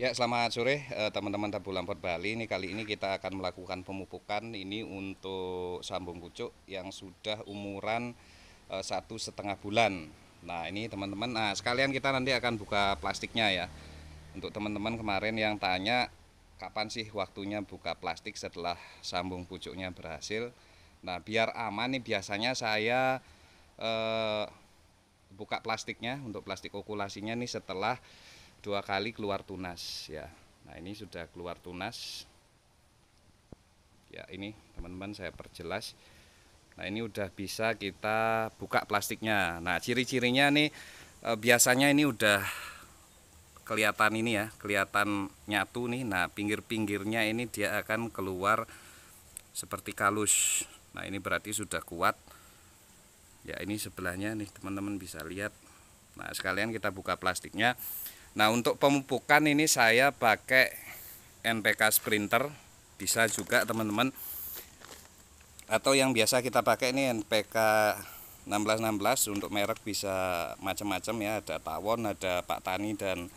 Ya, selamat sore eh, teman-teman Tabu Lampor Bali. Ini kali ini kita akan melakukan pemupukan ini untuk sambung pucuk yang sudah umuran eh, satu setengah bulan. Nah, ini teman-teman. Nah, sekalian kita nanti akan buka plastiknya ya. Untuk teman-teman kemarin yang tanya kapan sih waktunya buka plastik setelah sambung pucuknya berhasil. Nah, biar aman nih biasanya saya eh, buka plastiknya untuk plastik okulasinya nih setelah dua kali keluar tunas ya. Nah ini sudah keluar tunas. Ya ini teman-teman saya perjelas. Nah ini udah bisa kita buka plastiknya. Nah ciri-cirinya nih eh, biasanya ini udah kelihatan ini ya, kelihatan nyatu nih. Nah pinggir-pinggirnya ini dia akan keluar seperti kalus. Nah ini berarti sudah kuat. Ya ini sebelahnya nih teman-teman bisa lihat. Nah sekalian kita buka plastiknya. Nah untuk pemupukan ini saya pakai NPK Sprinter bisa juga teman-teman atau yang biasa kita pakai ini NPK 1616 untuk merek bisa macam-macam ya ada tawon ada Pak Tani dan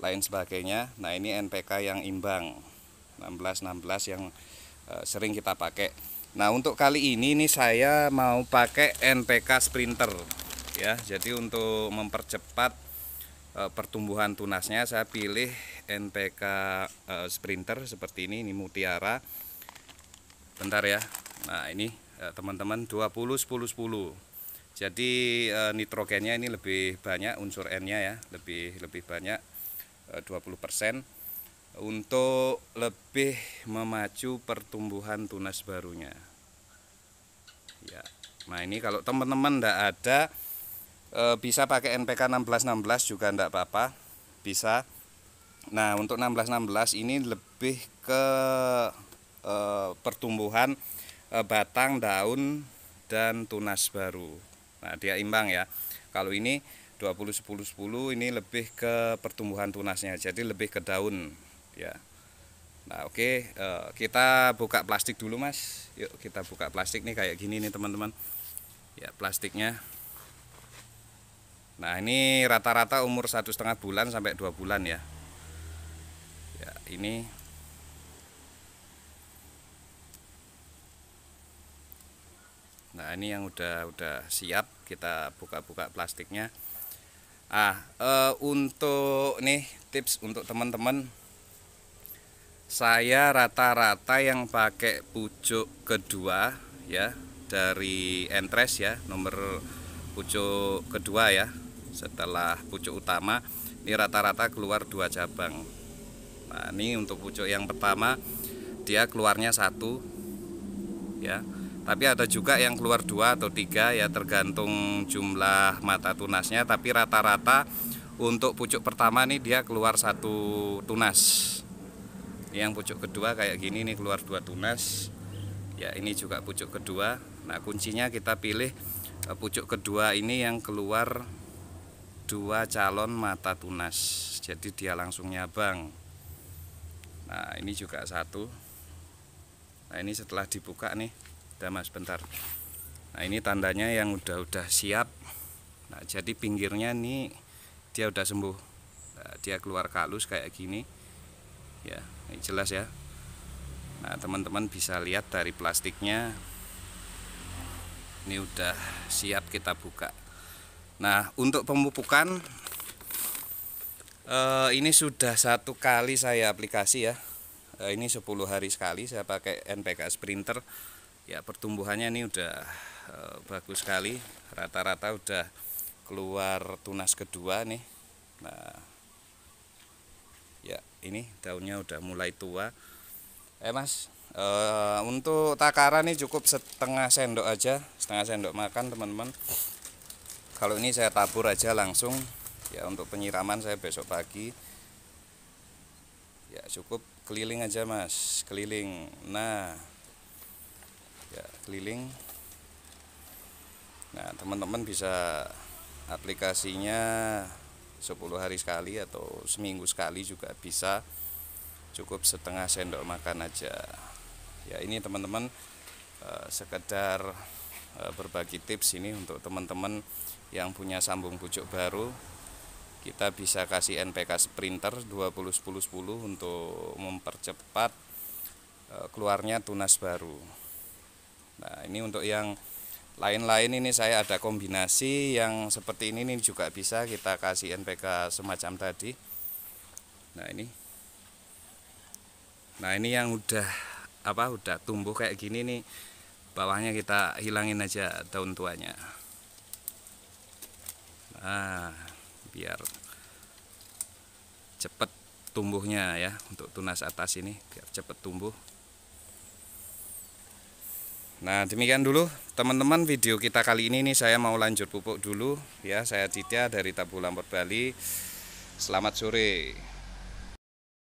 lain sebagainya nah ini NPK yang imbang 1616 yang e, sering kita pakai nah untuk kali ini ini saya mau pakai NPK Sprinter ya jadi untuk mempercepat Eh, pertumbuhan tunasnya saya pilih NPK eh, Sprinter seperti ini ini mutiara bentar ya nah ini eh, teman-teman 20 10 10 jadi nitrogennya ini lebih banyak unsur N nya ya lebih lebih banyak e, 20% untuk lebih memacu pertumbuhan tunas barunya ya Nah ini kalau teman-teman tidak ada Eh, bisa pakai NPK 1616 juga enggak apa-apa bisa nah untuk 1616 ini lebih ke e, pertumbuhan e, batang daun dan tunas baru nah dia imbang ya kalau ini 20 10 10 ini lebih ke pertumbuhan tunasnya jadi lebih ke daun ya Nah, oke, okay. uh, kita buka plastik dulu, Mas. Yuk, kita buka plastik nih kayak gini nih, teman-teman. Ya, plastiknya. Nah ini rata-rata umur satu setengah bulan sampai dua bulan ya. Ya ini Nah ini yang udah udah siap kita buka-buka plastiknya. Ah e, untuk nih tips untuk teman-teman, saya rata-rata yang pakai pucuk kedua ya dari entres ya nomor pucuk kedua ya setelah pucuk utama ini rata-rata keluar dua cabang nah ini untuk pucuk yang pertama dia keluarnya satu ya tapi ada juga yang keluar dua atau tiga ya tergantung jumlah mata tunasnya tapi rata-rata untuk pucuk pertama nih dia keluar satu tunas yang pucuk kedua kayak gini nih keluar dua tunas ya ini juga pucuk kedua nah kuncinya kita pilih eh, pucuk kedua ini yang keluar dua calon mata tunas jadi dia langsung nyabang nah ini juga satu nah ini setelah dibuka nih udah mas bentar nah ini tandanya yang udah-udah siap nah jadi pinggirnya nih dia udah sembuh nah, dia keluar kalus kayak gini ya ini jelas ya nah teman-teman bisa lihat dari plastiknya ini udah siap kita buka Nah untuk pemupukan eh, ini sudah satu kali saya aplikasi ya eh, ini 10 hari sekali saya pakai NPK Sprinter ya pertumbuhannya ini udah eh, bagus sekali rata-rata udah keluar tunas kedua nih nah ya ini daunnya udah mulai tua eh mas untuk takaran ini cukup setengah sendok aja, setengah sendok makan teman-teman kalau ini saya tabur aja langsung ya untuk penyiraman saya besok pagi ya cukup keliling aja mas keliling nah ya keliling nah teman-teman bisa aplikasinya 10 hari sekali atau seminggu sekali juga bisa cukup setengah sendok makan aja ya ini teman-teman eh, sekedar Eh, berbagi tips ini untuk teman-teman yang punya sambung pucuk baru kita bisa kasih NPK Sprinter 20-10-10 untuk mempercepat eh, keluarnya tunas baru nah ini untuk yang lain-lain ini saya ada kombinasi yang seperti ini ini juga bisa kita kasih NPK semacam tadi nah ini nah ini yang udah apa udah tumbuh kayak gini nih bawahnya kita hilangin aja daun tuanya nah, biar cepet tumbuhnya ya untuk tunas atas ini biar cepet tumbuh Nah demikian dulu teman-teman video kita kali ini nih saya mau lanjut pupuk dulu ya saya Citya dari Tabu Lampor Bali Selamat sore